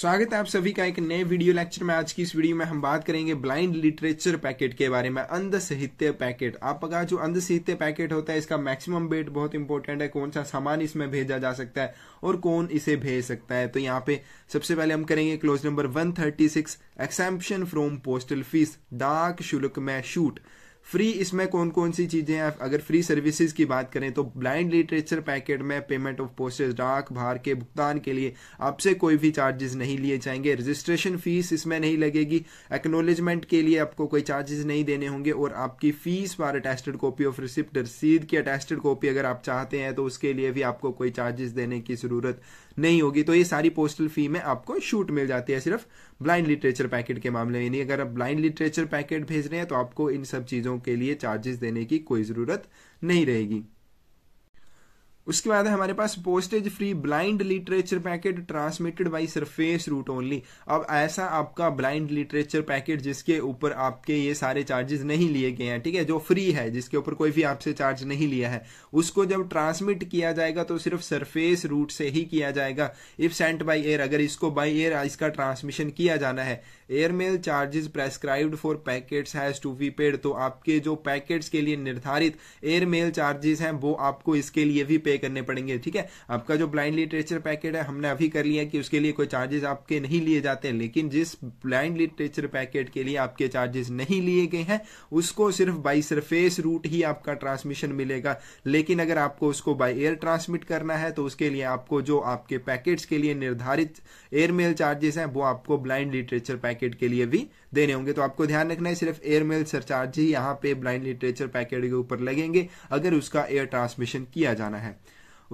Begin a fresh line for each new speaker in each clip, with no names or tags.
स्वागत है आप सभी का एक नए वीडियो लेक्चर में आज की इस वीडियो में हम बात करेंगे ब्लाइंड लिटरेचर पैकेट के बारे में अंध साहित्य पैकेट आपका जो अंध साहित्य पैकेट होता है इसका मैक्सिमम वेट बहुत इंपॉर्टेंट है कौन सा सामान इसमें भेजा जा सकता है और कौन इसे भेज सकता है तो यहाँ पे सबसे पहले हम करेंगे clause number one thirty six exemption from postal fee डाक शुल्क में शूट फ्री इसमें कौन कौन सी चीज़ें हैं अगर फ्री सर्विसेज की बात करें तो ब्लाइंड लिटरेचर पैकेट में पेमेंट ऑफ पोस्टेज डाक भार के भुगतान के लिए आपसे कोई भी चार्जेस नहीं लिए जाएंगे रजिस्ट्रेशन फीस इसमें नहीं लगेगी एक्नोलेजमेंट के लिए आपको कोई चार्जेस नहीं देने होंगे और आपकी फीस बार अटेस्टेड कॉपी ऑफ रिसिप्ट रसीद की अटेस्टेड कॉपी अगर आप चाहते हैं तो उसके लिए भी आपको कोई चार्जेस देने की ज़रूरत नहीं होगी तो ये सारी पोस्टल फी में आपको छूट मिल जाती है सिर्फ ब्लाइंड लिटरेचर पैकेट के मामले में नहीं अगर आप ब्लाइंड लिटरेचर पैकेट भेज रहे हैं तो आपको इन सब चीजों के लिए चार्जेस देने की कोई जरूरत नहीं रहेगी उसके बाद हमारे पास postage free blind literature packet transmitted by surface route only अब ऐसा आपका ब्लाइंड लिटरेचर पैकेट जिसके ऊपर आपके ये सारे चार्जेस नहीं लिए गए हैं ठीक है जो फ्री है जिसके ऊपर कोई भी आपसे चार्ज नहीं लिया है उसको जब ट्रांसमिट किया जाएगा तो सिर्फ सरफेस रूट से ही किया जाएगा इफ सेंट बाई एयर अगर इसको बाई एयर इसका ट्रांसमिशन किया जाना है airmail charges prescribed for packets has to be paid तो आपके जो पैकेट्स के लिए निर्धारित एयरमेल चार्जेस हैं वो आपको इसके लिए भी पे पे करने पड़ेंगे ठीक है आपका जो ब्लाइंड लिटरेचर पैकेट है हमने अभी कर लिया कि उसके लिए कोई चार्जेस आपके नहीं लिए जाते हैं लेकिन जिस ब्लाइंड लिटरेचर पैकेट के लिए आपके चार्जेस नहीं लिए गए हैं उसको सिर्फ बाई सरफेस रूट ही आपका ट्रांसमिशन मिलेगा लेकिन अगर आपको उसको बाई एयर ट्रांसमिट करना है तो उसके लिए आपको जो आपके पैकेट्स के लिए निर्धारित एयरमेल चार्जेस हैं वो आपको ब्लाइंड लिटरेचर पैकेट के लिए भी देने होंगे तो आपको ध्यान रखना है सिर्फ एयर मेल सरचार्ज ही यहाँ पे ब्लाइंड लिटरेचर पैकेट के ऊपर लगेंगे अगर उसका एयर ट्रांसमिशन किया जाना है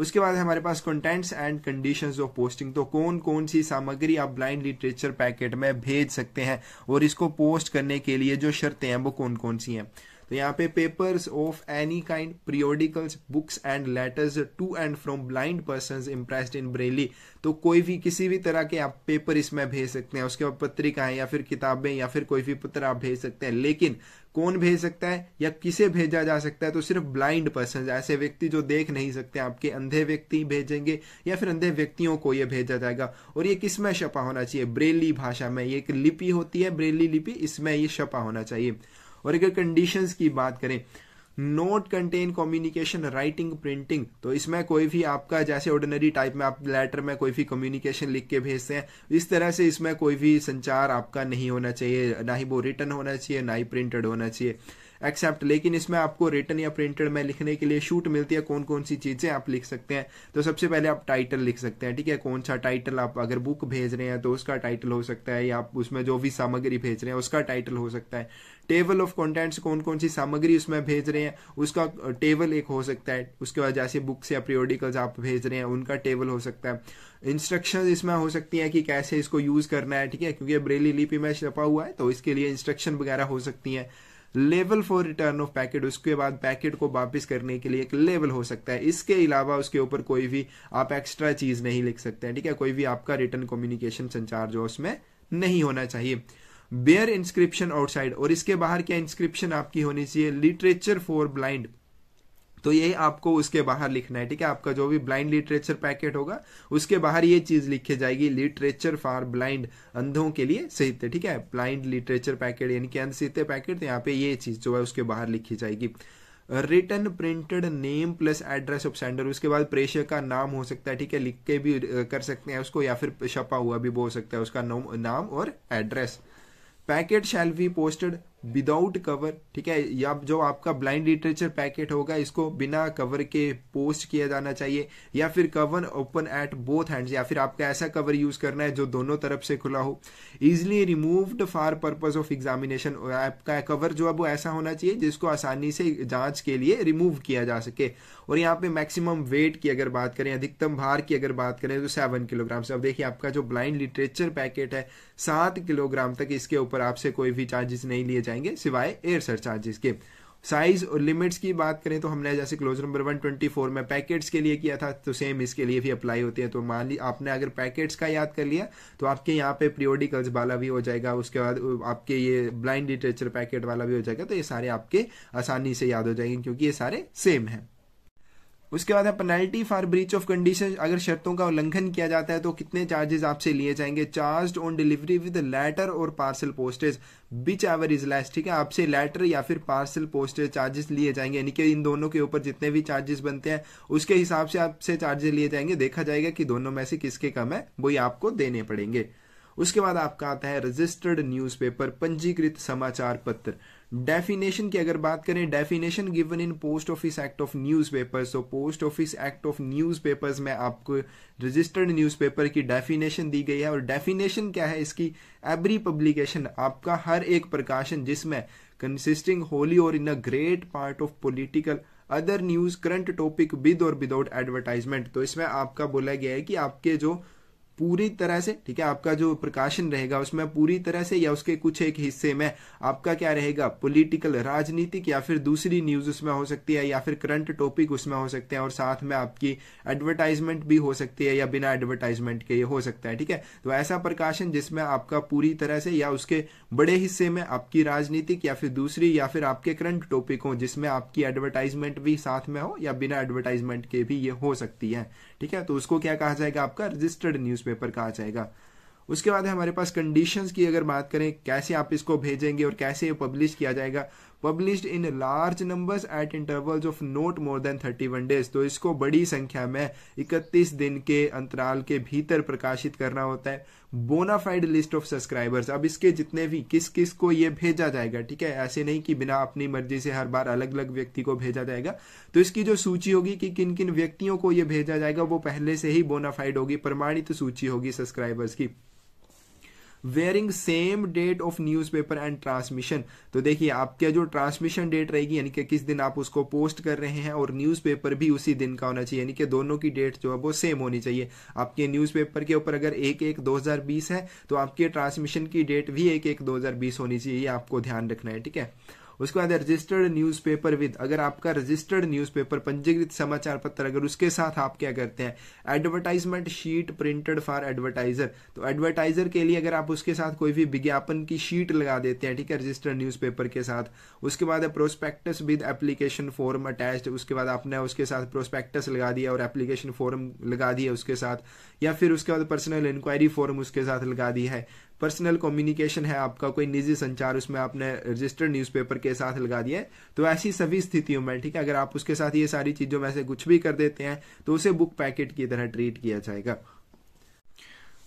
उसके बाद हमारे पास contents and condition of posting तो कौन कौन सी सामग्री आप ब्लाइंड लिटरेचर पैकेट में भेज सकते हैं और इसको पोस्ट करने के लिए जो शर्तें हैं वो कौन कौन सी हैं तो यहाँ पे papers of any kind periodicals books and letters to and from blind person impressed in braille तो कोई भी किसी भी तरह के आप पेपर इसमें भेज सकते हैं उसके बाद पत्रिकाएं या फिर किताबें या फिर कोई भी पत्र आप भेज सकते हैं लेकिन कौन भेज सकता है या किसे भेजा जा सकता है तो सिर्फ ब्लाइंड पर्सन ऐसे व्यक्ति जो देख नहीं सकते आपके अंधे व्यक्ति भेजेंगे या फिर अंधे व्यक्तियों को यह भेजा जाएगा और ये किसमें छपा होना चाहिए ब्रेली भाषा में ये एक लिपि होती है ब्रेली लिपि इसमें ये छपा होना चाहिए और अगर कंडीशंस की बात करें not contain communication writing printing तो इसमें कोई भी आपका जैसे ऑर्डिनरी टाइप में आप लेटर में कोई भी कम्युनिकेशन लिख के भेजते हैं इस तरह से इसमें कोई भी संचार आपका नहीं होना चाहिए ना ही वो रिटर्न होना चाहिए ना ही प्रिंटेड होना चाहिए एक्सेप्ट लेकिन इसमें आपको रिटर्न या प्रिंटेड में लिखने के लिए शूट मिलती है कौन कौन सी चीजें आप लिख सकते हैं तो सबसे पहले आप टाइटल लिख सकते हैं ठीक है कौन सा टाइटल आप अगर बुक भेज रहे हैं तो उसका टाइटल हो सकता है या आप उसमें जो भी सामग्री भेज रहे हैं उसका टाइटल हो सकता है टेबल ऑफ कंटेंट्स कौन कौन सी सामग्री उसमें भेज रहे हैं उसका टेबल एक हो सकता है उसके बाद जैसे बुक्स या पीरियोडिकल्स आप भेज रहे हैं उनका टेबल हो सकता है इंस्ट्रक्शन इसमें हो सकती है कि कैसे इसको यूज करना है ठीक है क्योंकि ब्रेली लिपि में छपा हुआ है तो इसके लिए इंस्ट्रक्शन वगैरह हो सकती है लेवल फॉर रिटर्न ऑफ पैकेट उसके बाद पैकेट को वापस करने के लिए एक लेवल हो सकता है इसके अलावा उसके ऊपर कोई भी आप एक्स्ट्रा चीज नहीं लिख सकते हैं ठीक है कोई भी आपका रिटर्न कम्युनिकेशन संचार जो उसमें नहीं होना चाहिए बेयर इंस्क्रिप्शन आउटसाइड और इसके बाहर क्या इंस्क्रिप्शन आपकी होनी चाहिए लिटरेचर फॉर ब्लाइंड तो ये आपको उसके बाहर लिखना है ठीक है आपका जो भी ब्लाइंड लिटरेचर पैकेट होगा उसके बाहर ये चीज लिखी जाएगी लिटरेचर फॉर ब्लाइंड अंधों के लिए साहित्य ठीक है ब्लाइंड लिटरेचर पैकेट यानी कि अंध साहित्य पैकेट तो यहाँ पे ये चीज जो है उसके बाहर लिखी जाएगी return printed name plus address of sender उसके बाद प्रेषक का नाम हो सकता है ठीक है लिख के भी कर सकते हैं उसको या फिर छपा हुआ भी बोल सकता है उसका नाम और address packet shall be posted without cover ठीक है या जो आपका ब्लाइंड लिटरेचर पैकेट होगा इसको बिना कवर के पोस्ट किया जाना चाहिए या फिर cover open at both hands या फिर आपका ऐसा कवर यूज करना है जो दोनों तरफ से खुला हो easily removed for purpose of examination आपका कवर जो है वो ऐसा होना चाहिए जिसको आसानी से जांच के लिए रिमूव किया जा सके और यहाँ पे मैक्सिमम वेट की अगर बात करें अधिकतम भार की अगर बात करें तो सेवन किलोग्राम से अब देखिए आपका जो ब्लाइंड लिटरेचर पैकेट है सात किलोग्राम तक इसके ऊपर आपसे कोई भी चार्जेस नहीं लिए जाए जाएंगे सिवाय एयर सर चार्जेस के साइज और लिमिट्स की बात करें तो हमने जैसे क्लोज नंबर 124 में पैकेट्स के लिए किया था तो सेम इसके लिए भी अप्लाई होते हैं तो मान ली आपने अगर पैकेट्स का याद कर लिया तो आपके यहाँ पे प्रियोडिकल्स वाला भी हो जाएगा उसके बाद आपके ये ब्लाइंड लिटरेचर पैकेट वाला भी हो जाएगा तो ये सारे आपके आसानी से याद हो जाएंगे क्योंकि ये सारे सेम है उसके बाद है penalty for breach of condition अगर शर्तों का उल्लंघन किया जाता है तो कितने चार्जेस आपसे लिए जाएंगे charge on delivery with letter और parcel postage whichever is less ठीक है आपसे लेटर या फिर पार्सल पोस्टेज चार्जेस लिए जाएंगे यानी कि इन दोनों के ऊपर जितने भी चार्जेस बनते हैं उसके हिसाब से आपसे चार्जेस लिए जाएंगे देखा जाएगा कि दोनों में से किसके कम है वही आपको देने पड़ेंगे उसके बाद आपका आता है रजिस्टर्ड न्यूज़पेपर पंजीकृत समाचार पत्र डेफिनेशन की अगर बात करें definition given in post office act of newspaper तो post office act of newspapers में आपको रजिस्टर्ड न्यूज पेपर की डेफिनेशन दी गई है और डेफिनेशन क्या है इसकी एवरी पब्लिकेशन आपका हर एक प्रकाशन जिसमें कंसिस्टिंग होली और in a great part of political other news current topic with और विदाउट एडवर्टाइजमेंट तो इसमें आपका बोला गया है कि आपके जो पूरी तरह से ठीक है आपका जो प्रकाशन रहेगा उसमें पूरी तरह से या उसके कुछ एक हिस्से में आपका क्या रहेगा पॉलिटिकल राजनीतिक या फिर दूसरी न्यूज उसमें हो सकती है या फिर करंट टॉपिक उसमें हो सकते हैं और साथ में आपकी एडवर्टाइजमेंट भी हो सकती है या बिना एडवर्टाइजमेंट के ये हो सकता है ठीक है तो ऐसा प्रकाशन जिसमें आपका पूरी तरह से या उसके बड़े हिस्से में आपकी राजनीतिक या फिर दूसरी या फिर आपके करंट टॉपिक हो जिसमें आपकी एडवर्टाइजमेंट भी साथ में हो या बिना एडवर्टाइजमेंट के भी ये हो सकती है ठीक है तो उसको क्या कहा जाएगा आपका रजिस्टर्ड न्यूज न्यूज़पेपर का आ जाएगा उसके बाद हमारे पास कंडीशंस की अगर बात करें कैसे आप इसको भेजेंगे और कैसे ये पब्लिश किया जाएगा published in large numbers at intervals of not more than 31 days तो इसको बड़ी संख्या में 31 दिन के अंतराल के भीतर प्रकाशित करना होता है बोनाफाइड लिस्ट ऑफ सब्सक्राइबर्स अब इसके जितने भी किस किस को ये भेजा जाएगा ठीक है ऐसे नहीं कि बिना अपनी मर्जी से हर बार अलग अलग व्यक्ति को भेजा जाएगा तो इसकी जो सूची होगी कि किन किन व्यक्तियों को ये भेजा जाएगा वो पहले से ही बोनाफाइड होगी प्रमाणित सूची होगी सब्सक्राइबर्स की bearing same date of paper and transmission तो देखिए आपके जो ट्रांसमिशन डेट रहेगी यानी कि किस दिन आप उसको पोस्ट कर रहे हैं और पेपर भी उसी दिन का होना चाहिए यानी कि दोनों की डेट जो है वो सेम होनी चाहिए आपके पेपर के ऊपर अगर एक एक बीस है तो आपके ट्रांसमिशन की डेट भी एक एक बीस होनी चाहिए ये आपको ध्यान रखना है ठीक है उसके बाद रजिस्टर्ड न्यूज़पेपर विद अगर आपका रजिस्टर्ड न्यूज़पेपर पंजीकृत समाचार पत्र अगर उसके साथ आप क्या करते हैं advertisement sheet printed for advertiser तो एडवर्टाइजर के लिए अगर आप उसके साथ कोई भी विज्ञापन की शीट लगा देते हैं ठीक है रजिस्टर्ड न्यूज के साथ उसके बाद prospectus with application form attach उसके बाद आपने उसके साथ प्रोस्पेक्टस लगा दिया और एप्लीकेशन फॉर्म लगा दिया उसके साथ या फिर उसके बाद पर्सनल इंक्वायरी फॉर्म उसके साथ लगा दी है पर्सनल कम्युनिकेशन है आपका कोई निजी संचार उसमें आपने रजिस्टर्ड न्यूज़पेपर के साथ लगा दिया है तो ऐसी सभी स्थितियों में ठीक है अगर आप उसके साथ ये सारी चीज़ों में से कुछ भी कर देते हैं तो उसे बुक पैकेट की तरह ट्रीट किया जाएगा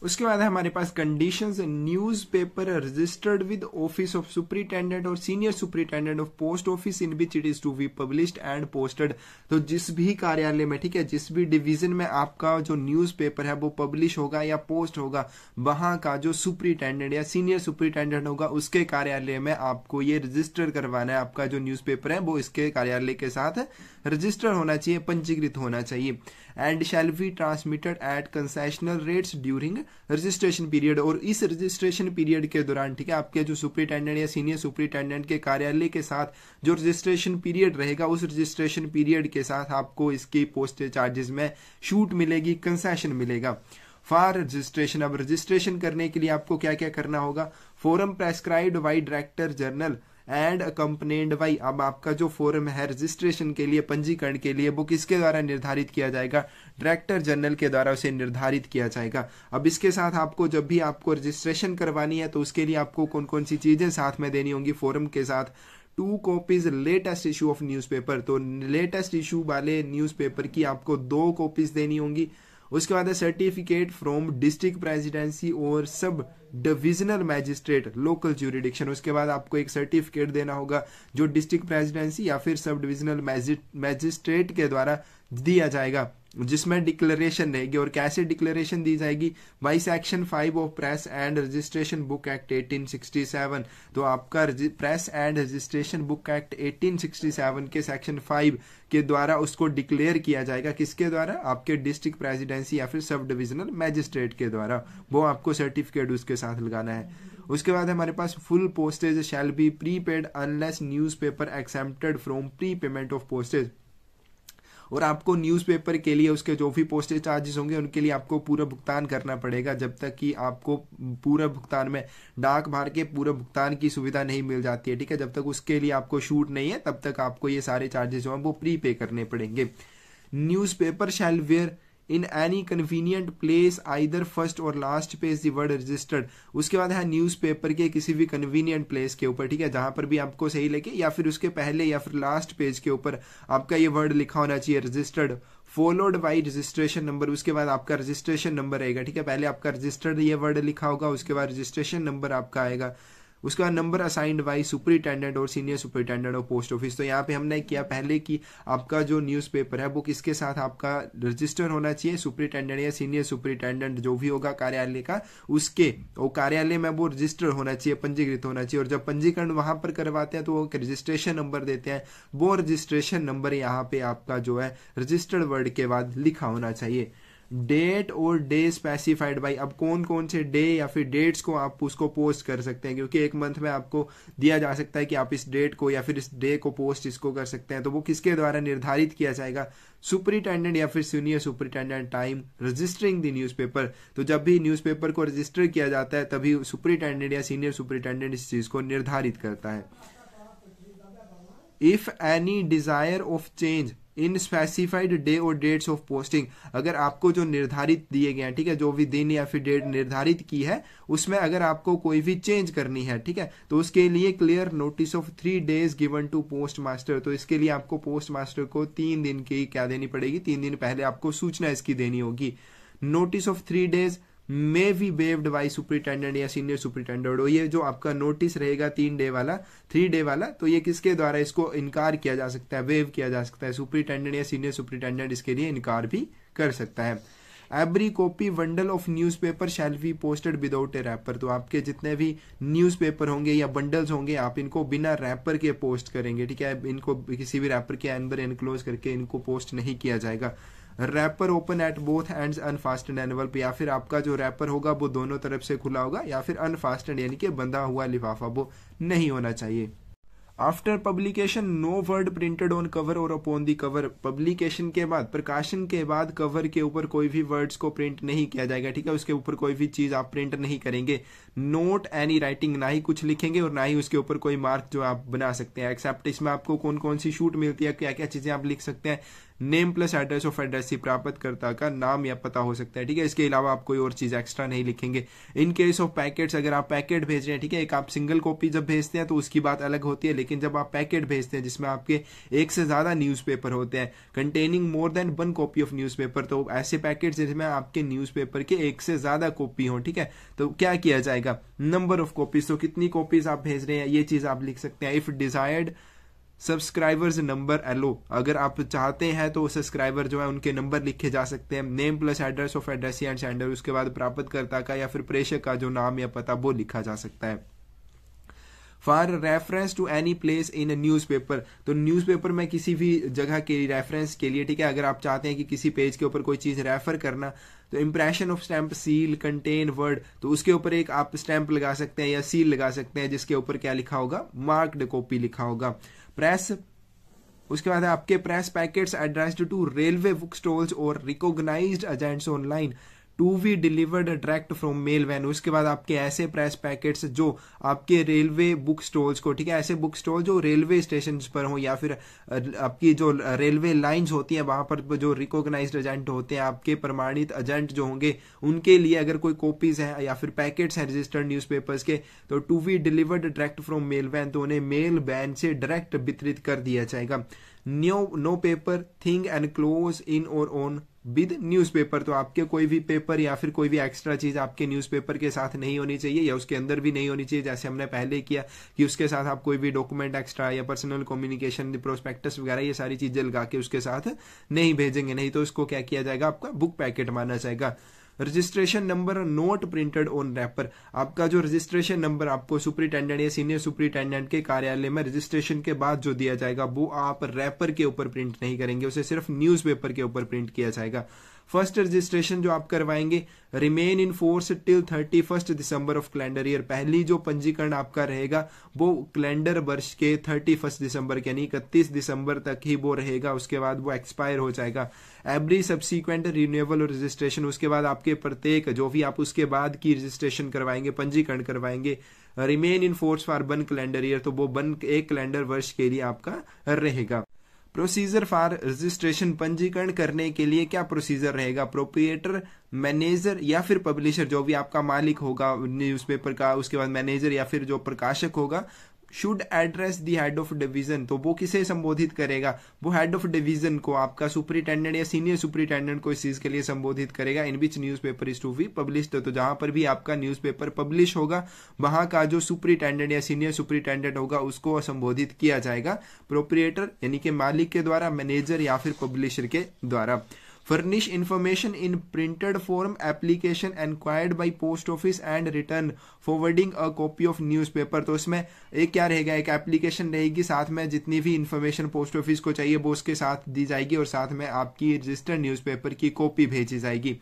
उसके बाद हमारे पास condition newspaper registered with office of superintendent और senior superintendent of post office in which it is to be published and posted तो जिस भी कार्यालय में ठीक है जिस भी डिवीजन में आपका जो न्यूज पेपर है वो पब्लिश होगा या पोस्ट होगा वहां का जो सुपरिटेंडेंट या सीनियर सुपरिटेंडेंट होगा उसके कार्यालय में आपको ये रजिस्टर करवाना है आपका जो न्यूज है वो इसके कार्यालय के साथ रजिस्टर होना चाहिए पंजीकृत होना चाहिए and shall be transmitted at concessional rates during registration period और इस रजिस्ट्रेशन पीरियड के दौरान ठीक है आपके जो सुप्रिंटेंडेंट या सीनियर सुप्रिंटेंडेंट के कार्यालय के साथ जो रजिस्ट्रेशन पीरियड रहेगा उस रजिस्ट्रेशन पीरियड के साथ आपको इसकी पोस्ट चार्जेस में छूट मिलेगी कंसेशन मिलेगा फॉर रजिस्ट्रेशन अब रजिस्ट्रेशन करने के लिए आपको क्या क्या करना होगा form prescribe by director general and accompanied by अब आपका जो फॉरम है रजिस्ट्रेशन के लिए पंजीकरण के लिए वो किसके द्वारा निर्धारित किया जाएगा डायरेक्टर जनरल के द्वारा उसे निर्धारित किया जाएगा अब इसके साथ आपको जब भी आपको रजिस्ट्रेशन करवानी है तो उसके लिए आपको कौन कौन सी चीजें साथ में देनी होंगी फॉरम के साथ two copies latest issue of news तो लेटेस्ट इशू वाले न्यूज की आपको दो कॉपीज देनी होंगी उसके बाद है सर्टिफिकेट फ्रॉम डिस्ट्रिक्ट प्रेसिडेंसी और sub divisional magistrate local jurisdiction उसके बाद आपको एक सर्टिफिकेट देना होगा जो डिस्ट्रिक्ट प्रेसिडेंसी या फिर सब डिविजनल मैजिस्ट्रेट के द्वारा दिया जाएगा जिसमें डिक्लेरेशन रहेगी और कैसे डिक्लेरेशन दी जाएगी by section five of press and registration book act 1867 तो आपका press and registration book act 1867 के सेक्शन फाइव के द्वारा उसको डिक्लेयर किया जाएगा किसके द्वारा आपके डिस्ट्रिक्ट प्रेसिडेंसी या फिर सब डिविजनल मैजिस्ट्रेट के द्वारा वो आपको सर्टिफिकेट उसके साथ लगाना है उसके बाद हमारे पास full postage shall be prepaid unless newspaper excepted from pre payment of postage और आपको न्यूज़पेपर के लिए उसके जो भी पोस्टेज चार्जेस होंगे उनके लिए आपको पूरा भुगतान करना पड़ेगा जब तक कि आपको पूरा भुगतान में डाक भार के पूरा भुगतान की सुविधा नहीं मिल जाती है ठीक है जब तक उसके लिए आपको शूट नहीं है तब तक आपको ये सारे चार्जेस जो है वो प्री पे करने पड़ेंगे newspaper shall bear in any convenient place either first और last page is word registered उसके बाद है न्यूज पेपर के किसी भी कन्वीनियंट प्लेस के ऊपर ठीक है जहां पर भी आपको सही लगे या फिर उसके पहले या फिर लास्ट पेज के ऊपर आपका ये वर्ड लिखा होना चाहिए registered followed by registration number उसके बाद आपका रजिस्ट्रेशन नंबर रहेगा ठीक है पहले आपका रजिस्टर्ड ये वर्ड लिखा होगा उसके बाद रजिस्ट्रेशन नंबर आपका आएगा उसके बाद नंबर असाइंड बाई सुपरिटेंडेंट और senior superintendent of post office तो यहाँ पे हमने किया पहले कि आपका जो न्यूज़पेपर है वो किसके साथ आपका रजिस्टर होना चाहिए सुपरिटेंडेंट या सीनियर सुपरिटेंडेंट जो भी होगा कार्यालय का उसके वो कार्यालय में वो रजिस्टर होना चाहिए पंजीकृत होना चाहिए और जब पंजीकरण वहां पर करवाते हैं तो वो रजिस्ट्रेशन नंबर देते हैं वो रजिस्ट्रेशन नंबर यहाँ पे आपका जो है रजिस्टर्ड वर्ड के बाद लिखा होना चाहिए डेट और डे स्पेसिफाइड बाई अब कौन कौन से डे या फिर डेट्स को आप उसको पोस्ट कर सकते हैं क्योंकि एक मंथ में आपको दिया जा सकता है कि आप इस डेट को या फिर इस डे को पोस्ट इसको कर सकते हैं तो वो किसके द्वारा निर्धारित किया जाएगा सुपरिटेंडेंट या फिर senior superintendent time registering the newspaper तो जब भी न्यूज़पेपर को रजिस्टर किया जाता है तभी सुपरिटेंडेंट या सीनियर सुपरिटेंडेंट इस चीज़ को निर्धारित करता है if any desire of change in specified day और डेट्स ऑफ पोस्टिंग अगर आपको जो निर्धारित दिए गए हैं ठीक है जो भी दिन या फिर डेट निर्धारित की है उसमें अगर आपको कोई भी चेंज करनी है ठीक है तो उसके लिए clear notice of three days given to post master तो इसके लिए आपको पोस्ट मास्टर को तीन दिन की क्या देनी पड़ेगी तीन दिन पहले आपको सूचना इसकी देनी होगी notice of three days may be waived by superintendent या सीनियर सुप्रिटेंडेंट और ये जो आपका नोटिस रहेगा तीन डे वाला थ्री डे वाला तो ये किसके द्वारा इसको इनकार किया जा सकता है वेव किया जा सकता है सुप्रिटेंडेंट या सीनियर सुप्रिटेंडेंट इसके लिए इनकार भी कर सकता है every copy bundle of newspaper shall be posted without a wrapper तो आपके जितने भी न्यूज पेपर होंगे या बंडल्स होंगे आप इनको बिना रैपर के पोस्ट करेंगे ठीक है इनको किसी भी रैपर के अंदर एनक्लोज करके इनको पोस्ट नहीं किया जाएगा wrapper open at both ends unfastened envelope पे या फिर आपका जो रैपर होगा वो दोनों तरफ से खुला होगा या फिर एंड यानी कि बंधा हुआ लिफाफा वो नहीं होना चाहिए after publication no word printed on cover और अपॉन दी कवर पब्लिकेशन के बाद प्रकाशन के बाद कवर के ऊपर कोई भी वर्ड्स को प्रिंट नहीं किया जाएगा ठीक है उसके ऊपर कोई भी चीज आप प्रिंट नहीं करेंगे नोट एनी राइटिंग ना ही कुछ लिखेंगे और ना ही उसके ऊपर कोई मार्क जो आप बना सकते हैं एक्सेप्ट इसमें आपको कौन कौन सी शूट मिलती है क्या क्या चीजें आप लिख सकते हैं name plus address of addressee प्राप्तकर्ता का नाम या पता हो सकता है ठीक है इसके अलावा आप कोई और चीज़ एक्स्ट्रा नहीं लिखेंगे इन केस ऑफ पैकेट्स अगर आप पैकेट भेज रहे हैं ठीक है एक आप सिंगल कॉपी जब भेजते हैं तो उसकी बात अलग होती है लेकिन जब आप पैकेट भेजते हैं जिसमें आपके एक से ज़्यादा न्यूज होते हैं containing more than one copy of news तो ऐसे पैकेट जिसमें आपके न्यूज के एक से ज़्यादा कॉपी हो ठीक है तो क्या किया जाएगा नंबर ऑफ कॉपीज तो कितनी कॉपीज आप भेज रहे हैं ये चीज़ आप लिख सकते हैं if desired subscriber's number also अगर आप चाहते हैं तो सब्सक्राइबर जो है उनके नंबर लिखे जा सकते हैं name plus address of address and sender उसके बाद प्राप्तकर्ता का या फिर प्रेषक का जो नाम या पता वो लिखा जा सकता है for reference to any place in newspaper तो न्यूज पेपर में किसी भी जगह के रेफरेंस के लिए ठीक है अगर आप चाहते हैं कि किसी पेज के ऊपर कोई चीज रेफर करना तो impression of stamp seal contain word तो उसके ऊपर एक आप स्टैंप लगा सकते हैं या सील लगा सकते हैं जिसके ऊपर क्या लिखा होगा मार्क्ड कॉपी लिखा होगा प्रेस उसके बाद है आपके press packets addressed to railway book stores और recognised agents only to be delivered direct from mail van उसके बाद आपके ऐसे प्रेस पैकेट्स जो आपके रेलवे बुक स्टॉल्स को ठीक है ऐसे बुक स्टॉल जो रेलवे स्टेशन पर हो या फिर आपकी जो रेलवे लाइंस होती हैं वहां पर जो रिकॉग्नाइज एजेंट होते हैं आपके प्रमाणित एजेंट जो होंगे उनके लिए अगर कोई कॉपीज है या फिर पैकेट्स हैं रजिस्टर्ड पेपर्स के तो to be delivered direct from mail van तो उन्हें मेल वैन से डायरेक्ट वितरित कर दिया जाएगा new no paper thing enclosed in और ऑन विद न्यूज़पेपर तो आपके कोई भी पेपर या फिर कोई भी एक्स्ट्रा चीज़ आपके न्यूज़पेपर के साथ नहीं होनी चाहिए या उसके अंदर भी नहीं होनी चाहिए जैसे हमने पहले किया कि उसके साथ आप कोई भी डॉक्यूमेंट एक्स्ट्रा या पर्सनल कम्युनिकेशन प्रोस्पेक्टस वगैरह ये सारी चीज़ें लगा के उसके साथ नहीं भेजेंगे नहीं तो उसको क्या किया जाएगा आपका बुक पैकेट माना जाएगा registration number not printed on wrapper आपका जो रजिस्ट्रेशन नंबर आपको सुपरिटेंडेंट या सीनियर सुप्रिटेंडेंट के कार्यालय में रजिस्ट्रेशन के बाद जो दिया जाएगा वो आप रैपर के ऊपर प्रिंट नहीं करेंगे उसे सिर्फ न्यूज के ऊपर प्रिंट किया जाएगा फर्स्ट रजिस्ट्रेशन जो आप करवाएंगे remain in force till thirty first December of calendar year पहली जो पंजीकरण आपका रहेगा वो कैलेंडर वर्ष के थर्टी फर्स्ट दिसंबर यानी इकतीस दिसंबर तक ही वो रहेगा उसके बाद वो एक्सपायर हो जाएगा एवरी सब्सिक्वेंट रिन्यूएबल रजिस्ट्रेशन उसके बाद आपके प्रत्येक जो भी आप उसके बाद की रजिस्ट्रेशन करवाएंगे पंजीकरण करवाएंगे remain in force for one calendar year तो वो वन एक कैलेंडर वर्ष के लिए आपका रहेगा प्रोसीजर फॉर रजिस्ट्रेशन पंजीकरण करने के लिए क्या प्रोसीजर रहेगा प्रोप्रिएटर मैनेजर या फिर पब्लिशर जो भी आपका मालिक होगा न्यूज़पेपर का उसके बाद मैनेजर या फिर जो प्रकाशक होगा should address the head of division तो वो किसे संबोधित करेगा वो हेड ऑफ डिवीजन को आपका सुपरिटेंडेंट या सीनियर सुपरिटेंडेंट को इस चीज के लिए संबोधित करेगा in which newspaper is to be publish तो जहां पर भी आपका न्यूज पेपर पब्लिश होगा वहां का जो सुपरिटेंडेंट या सीनियर सुपरिटेंडेंट होगा उसको संबोधित किया जाएगा प्रोप्रिएटर यानी कि मालिक के द्वारा मैनेजर या फिर पब्लिशर के द्वारा furnish information in printed form application enquired by post office and return forwarding a copy of paper तो इसमें एक क्या रहेगा एक एप्लीकेशन रहेगी साथ में जितनी भी इंफॉर्मेशन पोस्ट ऑफिस को चाहिए वो उसके साथ दी जाएगी और साथ में आपकी रजिस्टर्ड न्यूज़पेपर की कॉपी भेजी जाएगी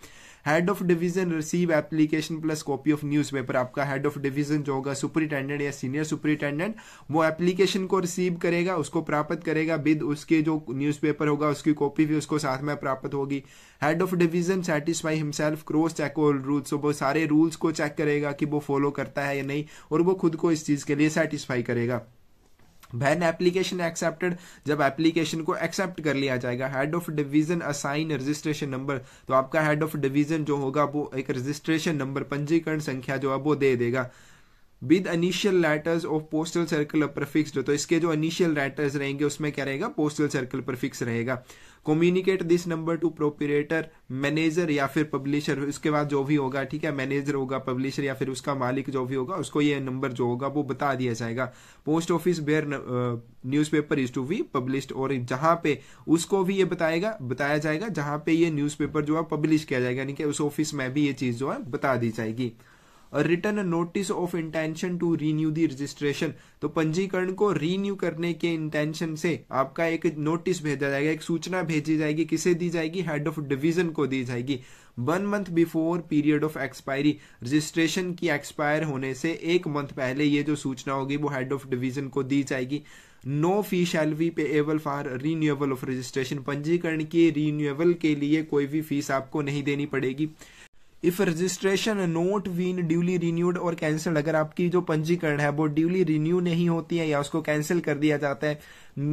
head of division receive application plus copy of newspaper आपका हेड ऑफ डिवीजन जो होगा सुपरिटेंडेंट या सीनियर सुपरिटेंडेंट वो एप्लीकेशन को रिसीव करेगा उसको प्राप्त करेगा विद उसके जो न्यूज होगा उसकी कॉपी भी उसको साथ में प्राप्त होगी head of division satisfy himself cross check all rules वो सारे रूल्स को चेक करेगा कि वो फॉलो करता है या नहीं और वो खुद को इस चीज के लिए सेटिस्फाई करेगा वैन एप्लीकेशन एक्सेप्टेड जब एप्लीकेशन को एक्सेप्ट कर लिया जाएगा head of division assign registration number तो आपका हेड ऑफ डिवीजन जो होगा वो एक रजिस्ट्रेशन नंबर पंजीकरण संख्या जो है वो दे देगा with initial letters of postal circle prefix तो इसके जो अनिशियल लेटर्स रहेंगे उसमें क्या रहेगा पोस्टल सर्कल प्रफिक्स रहेगा communicate this number to proprietor manager या फिर पब्लिशर उसके बाद जो भी होगा ठीक है मैनेजर होगा पब्लिशर या फिर उसका मालिक जो भी होगा उसको ये नंबर जो होगा वो बता दिया जाएगा post office where newspaper is to be publish और जहां पे उसको भी ये बताएगा बताया जाएगा जहां पे ये न्यूज पेपर जो है पब्लिश किया जाएगा यानी कि उस ऑफिस में भी ये चीज जो है बता दी जाएगी return notice of intention to renew the registration तो पंजीकरण को रीन्यू करने के इंटेंशन से आपका एक नोटिस भेजा जाएगा एक सूचना भेजी जाएगी किसे दी जाएगी हेड ऑफ डिवीजन को दी जाएगी one month before period of expiry registration की एक्सपायर होने से एक मंथ पहले ये जो सूचना होगी वो हेड ऑफ डिवीजन को दी जाएगी no fee shall be able for renewable of registration पंजीकरण की रीन्यूएबल के लिए कोई भी फीस आपको नहीं देनी पड़ेगी if registration not been duly renewed और कैंसल अगर आपकी जो पंजीकरण है वो ड्यूली रिन्यू नहीं होती है या उसको कैंसिल कर दिया जाता है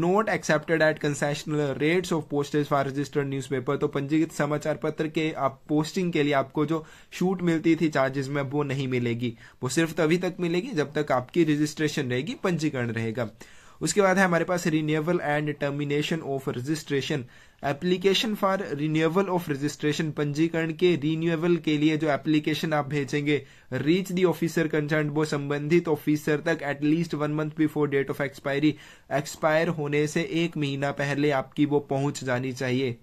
not accepted at concessional rates of postage for registered newspaper तो पंजीकृत समाचार पत्र के आप पोस्टिंग के लिए आपको जो छूट मिलती थी चार्जेस में वो नहीं मिलेगी वो सिर्फ तभी तक मिलेगी जब तक आपकी रजिस्ट्रेशन रहेगी पंजीकरण रहेगा उसके बाद है हमारे पास renewal and termination of registration application for renewal of registration पंजीकरण के रिन्यूएबल के लिए जो एप्लीकेशन आप भेजेंगे रीच दी ऑफिसर कंसर्न वो संबंधित ऑफिसर तक at least one month before date of expiry expire होने से एक महीना पहले आपकी वो पहुंच जानी चाहिए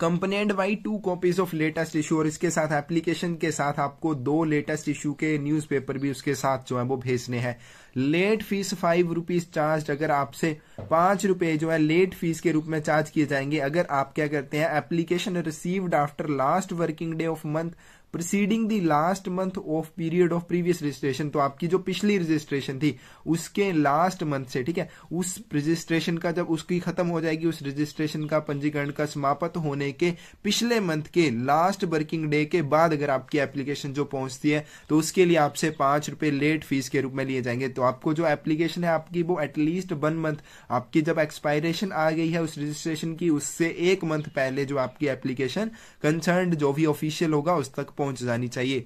accompanied by two copies of latest issue और इसके साथ एप्लीकेशन के साथ आपको दो लेटेस्ट इशू के पेपर भी उसके साथ जो है वो भेजने हैं late fees five rupees charge अगर आपसे पांच रुपए जो है लेट फीस के रूप में चार्ज किए जाएंगे अगर आप क्या करते हैं application received after last working day of month preceding the last month of period of previous registration तो आपकी जो पिछली रजिस्ट्रेशन थी उसके लास्ट मंथ से ठीक है उस रजिस्ट्रेशन का जब उसकी खत्म हो जाएगी उस रजिस्ट्रेशन का पंजीकरण का समाप्त होने के पिछले मंथ के लास्ट वर्किंग डे के बाद अगर आपकी एप्लीकेशन जो पहुंचती है तो उसके लिए आपसे पांच रुपए लेट फीस के रूप में लिए जाएंगे तो आपको जो एप्लीकेशन है आपकी वो एटलीस्ट वन मंथ आपकी जब एक्सपायरेशन आ गई है उस रजिस्ट्रेशन की उससे एक मंथ पहले जो आपकी एप्लीकेशन कंसर्न जो भी ऑफिशियल होगा उस तक पहुंच जानी चाहिए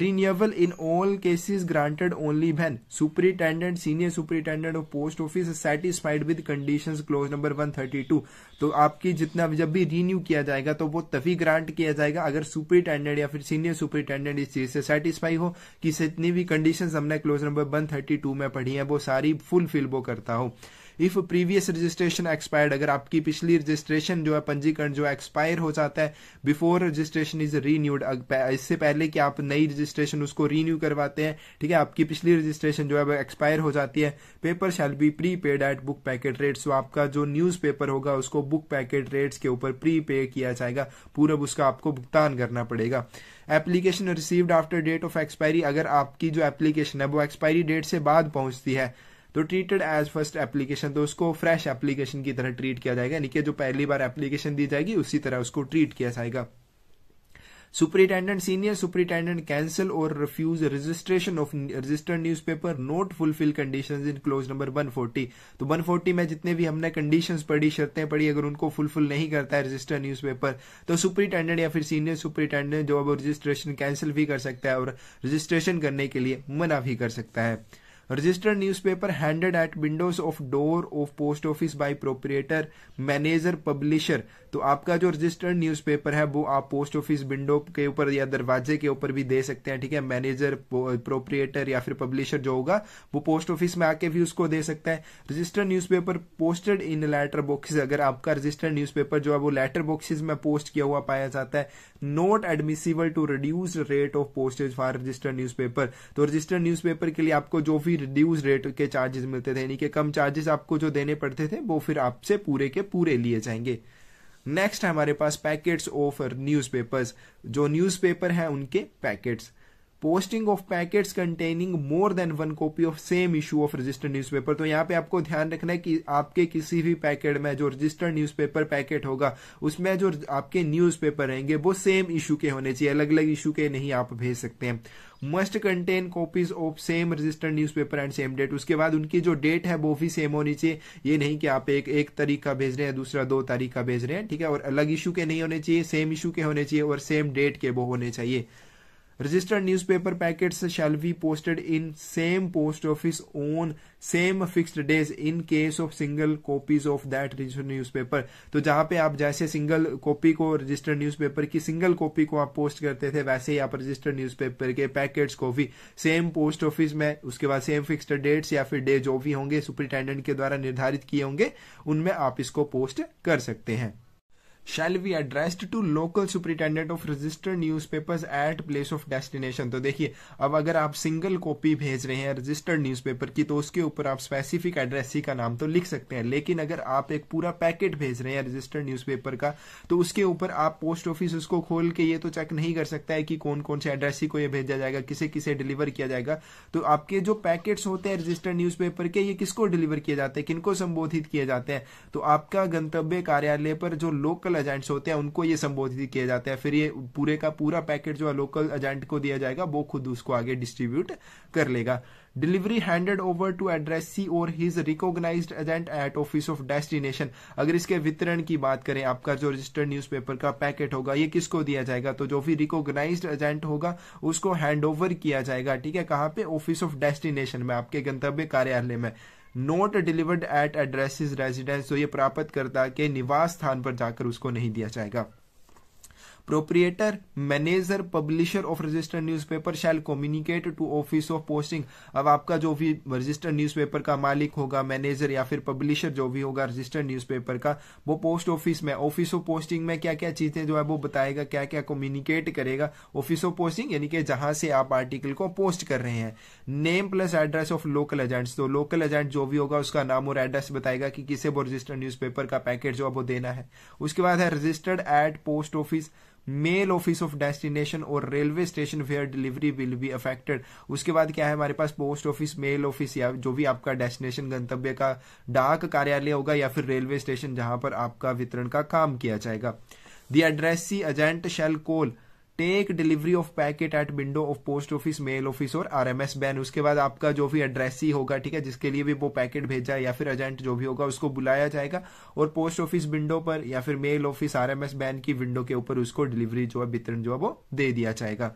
renewable in all cases granted only when superintendent senior superintendent of post office satisfied with condition clause number one thirty two तो आपकी जितना जब भी रिन्यू किया जाएगा तो वो तभी ग्रांट किया जाएगा अगर सुपरिटेंडेंट या फिर सीनियर सुपरिटेंडेंट इस चीज से सेटिस्फाई हो कि जितनी भी कंडीशन हमने clause number one thirty two में पढ़ी है वो सारी फुलफिल वो करता हो इफ प्रीवियस रजिस्ट्रेशन एक्सपायर्ड अगर आपकी पिछली रजिस्ट्रेशन जो है पंजीकरण जो एक्सपायर हो जाता है बिफोर रजिस्ट्रेशन इज रीन्यूड इससे पहले कि आप नई रजिस्ट्रेशन उसको रीन्यू करवाते हैं ठीक है आपकी पिछली रजिस्ट्रेशन जो है एक्सपायर हो जाती है paper shall be prepaid at book packet rate so आपका जो न्यूज पेपर होगा उसको बुक पैकेट रेट्स के ऊपर प्री पे किया जाएगा पूरा उसका आपको भुगतान करना पड़ेगा application received after date of expiry अगर आपकी जो एप्लीकेशन है वो एक्सपायरी डेट से बाद पहुंचती है तो ट्रीटेड एज फर्स्ट एप्लीकेशन तो उसको फ्रेश एप्लीकेशन की तरह ट्रीट किया जाएगा यानी कि जो पहली बार एप्लीकेशन दी जाएगी उसी तरह उसको ट्रीट किया जाएगा सुपरिटेंडेंट सीनियर सुपरिटेंडेंट कैंसिल और refuse registration of registered newspaper not fulfil condition in clause number 140 तो 140 में जितने भी हमने कंडीशन पढ़ी शर्तें पढ़ी अगर उनको फुलफिल नहीं करता है रजिस्टर्ड न्यूज पेपर तो सुपरिटेंडेंट या फिर सीनियर सुपरिटेंडेंट जो अब रजिस्ट्रेशन कैंसिल भी कर सकता है और रजिस्ट्रेशन करने के लिए मना भी कर सकता है registered paper handed at windows of door of post office by proprietor manager publisher तो आपका जो रजिस्टर्ड न्यूज़पेपर है वो आप पोस्ट ऑफिस विंडो के ऊपर या दरवाजे के ऊपर भी दे सकते हैं ठीक है मैनेजर प्रोपरेटर या फिर पब्लिशर जो होगा वो पोस्ट ऑफिस में आके भी उसको दे सकता है registered newspaper posted in letter boxes अगर आपका रजिस्टर्ड न्यूज़पेपर जो है वो लेटर बॉक्सिस में पोस्ट किया हुआ पाया जाता है not admissible to reduce rate of postage for registered news तो रजिस्टर्ड न्यूज के लिए आपको जो भी रिड्यूस रेट के चार्जेस मिलते थे यानी कि कम चार्जेस आपको जो देने पड़ते थे वो फिर आपसे पूरे के पूरे लिए जाएंगे नेक्स्ट हमारे पास पैकेट्स ऑफ न्यूज़पेपर्स जो न्यूज़पेपर हैं उनके packets posting of packets containing more than one copy of same issue of registered newspaper तो यहाँ पे आपको ध्यान रखना है कि आपके किसी भी पैकेट में जो रजिस्टर्ड न्यूज़पेपर पैकेट होगा उसमें जो आपके न्यूज़पेपर रहेंगे वो सेम इशू के होने चाहिए अलग अलग इशू के नहीं आप भेज सकते हैं must contain copies of same registered paper and same date उसके बाद उनकी जो डेट है वो भी सेम होनी चाहिए ये नहीं कि आप एक एक तारीख का भेज रहे हैं दूसरा दो तारीख का भेज रहे हैं ठीक है और अलग इशू के नहीं होने चाहिए सेम इशू के होने चाहिए और सेम डेट के वो होने चाहिए registered newspaper packets shall be posted in same post office on same fixed days in case of single copies of that registered newspaper तो जहां पे आप जैसे सिंगल कॉपी को रजिस्टर्ड न्यूज़पेपर की सिंगल कॉपी को आप पोस्ट करते थे वैसे ही आप रजिस्टर्ड न्यूज़पेपर के पैकेट्स को भी सेम पोस्ट ऑफिस में उसके बाद सेम फिक्स्ड डेट्स या फिर डे जो भी होंगे सुपरिटेंडेंट के द्वारा निर्धारित किए होंगे उनमें आप इसको पोस्ट कर सकते हैं shall be addressed to local superintendent of registered paper at place of destination तो देखिए अब अगर आप सिंगल कॉपी भेज रहे हैं रजिस्टर्ड न्यूज पेपर की तो उसके ऊपर आप स्पेसिफिक एड्रेसी का नाम तो लिख सकते हैं लेकिन अगर आप एक पूरा पैकेट भेज रहे हैं रजिस्टर्ड न्यूज पेपर का तो उसके ऊपर आप पोस्ट ऑफिस उसको खोल के ये तो चेक नहीं कर सकता है कि कौन कौन से एड्रेस को ये भेजा जाएगा किसे किसे डिलीवर किया जाएगा तो आपके जो पैकेट्स होते हैं रजिस्टर्ड पेपर के ये किसको डिलीवर किए जाते हैं किनको संबोधित किए जाते हैं तो आपका गंतव्य कार्यालय पर जो लोकल एजेंट्स होते हैं उनको ये संबोधित किया जाता है फिर ये पूरे का पूरा पैकेट जो है लोकल एजेंट को दिया जाएगा वो खुद उसको आगे डिस्ट्रीब्यूट कर लेगा delivery handed over to addressee और his recognise agent at office of destination अगर इसके वितरण की बात करें आपका जो रजिस्टर्ड न्यूज़पेपर का पैकेट होगा ये किसको दिया जाएगा तो जो भी रिकोगनाइज एजेंट होगा उसको हैंड ओवर किया जाएगा ठीक है कहां पे ऑफिस ऑफ डेस्टिनेशन में आपके गंतव्य कार्यालय में not delivered at address residence तो ये प्राप्त करता के निवास स्थान पर जाकर उसको नहीं दिया जाएगा proprietor manager publisher of registered newspaper shall communicate to office of posting अब आपका जो भी रजिस्टर्ड न्यूज़पेपर का मालिक होगा मैनेजर या फिर पब्लिशर जो भी होगा रजिस्टर्ड न्यूज़पेपर का वो पोस्ट ऑफिस में ऑफिस ऑफ पोस्टिंग में क्या क्या चीजें जो है वो बताएगा क्या क्या कम्युनिकेट करेगा ऑफिस ऑफ पोस्टिंग यानी कि जहां से आप आर्टिकल को पोस्ट कर रहे हैं name plus address of local agent तो लोकल एजेंट जो भी होगा उसका नाम और एड्रेस बताएगा कि किसे वो रजिस्टर्ड पेपर का पैकेट जो है वो देना है उसके बाद है registered at post office mail office of destination और railway station where delivery will be effected उसके बाद क्या है हमारे पास पोस्ट ऑफिस मेल ऑफिस या जो भी आपका डेस्टिनेशन गंतव्य का डाक कार्यालय होगा या फिर रेलवे स्टेशन जहां पर आपका वितरण का काम किया जाएगा the addressee agent shall call take delivery of packet at window of post office mail office और आरएमएस बैन उसके बाद आपका जो भी एड्रेस ही होगा ठीक है जिसके लिए भी वो पैकेट भेजा या फिर एजेंट जो भी होगा उसको बुलाया जाएगा और पोस्ट ऑफिस विंडो पर या फिर मेल ऑफिस आरएमएस बैन की विंडो के ऊपर उसको डिलीवरी जो है वितरण जो है वो दे दिया जाएगा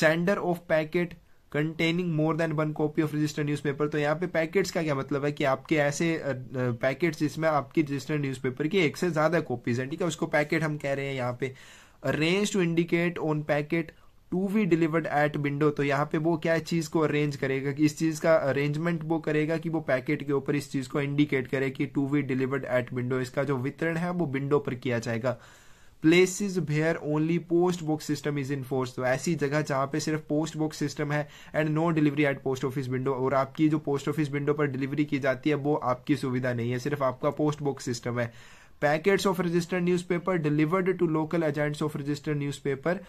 sender of packet containing more than one copy of registered newspaper तो यहाँ पे पैकेट्स का क्या मतलब है कि आपके ऐसे पैकेट्स जिसमें आपकी रजिस्टर्ड न्यूज़पेपर की एक से ज्यादा कॉपीज है ठीक है उसको पैकेट हम कह रहे हैं यहाँ पे arrange to indicate on packet to be delivered at window तो यहाँ पे वो क्या चीज को अरेंज करेगा कि इस चीज का अरेंजमेंट वो करेगा कि वो पैकेट के ऊपर इस चीज को इंडिकेट करे कि to be delivered at window इसका जो वितरण है वो विंडो पर किया जाएगा places where only post book system is in force तो ऐसी जगह जहां पे सिर्फ पोस्ट बुक सिस्टम है and no delivery at post office window और आपकी जो पोस्ट ऑफिस विंडो पर डिलीवरी की जाती है वो आपकी सुविधा नहीं है सिर्फ आपका पोस्ट बुक सिस्टम है packets of registered newspaper delivered to local agents of registered newspaper